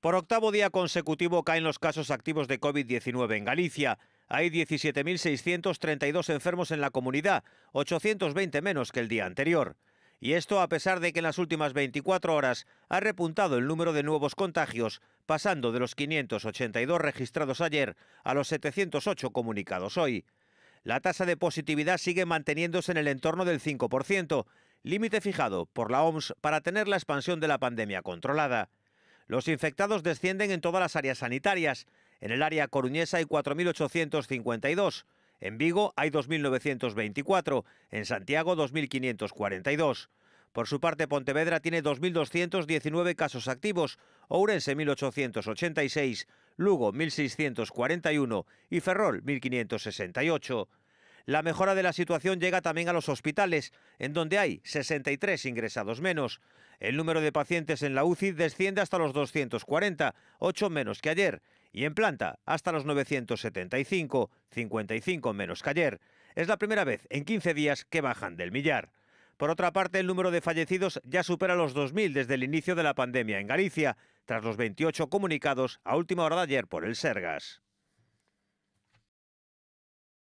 Por octavo día consecutivo caen los casos activos de COVID-19 en Galicia. Hay 17.632 enfermos en la comunidad, 820 menos que el día anterior. Y esto a pesar de que en las últimas 24 horas ha repuntado el número de nuevos contagios, pasando de los 582 registrados ayer a los 708 comunicados hoy. La tasa de positividad sigue manteniéndose en el entorno del 5%, límite fijado por la OMS para tener la expansión de la pandemia controlada. Los infectados descienden en todas las áreas sanitarias. En el área coruñesa hay 4.852. En Vigo hay 2.924. En Santiago 2.542. Por su parte, Pontevedra tiene 2.219 casos activos, Ourense 1.886, Lugo 1.641 y Ferrol 1.568. La mejora de la situación llega también a los hospitales, en donde hay 63 ingresados menos. El número de pacientes en la UCI desciende hasta los 240, 8 menos que ayer, y en planta hasta los 975, 55 menos que ayer. Es la primera vez en 15 días que bajan del millar. Por otra parte, el número de fallecidos ya supera los 2.000 desde el inicio de la pandemia en Galicia, tras los 28 comunicados a última hora de ayer por el Sergas.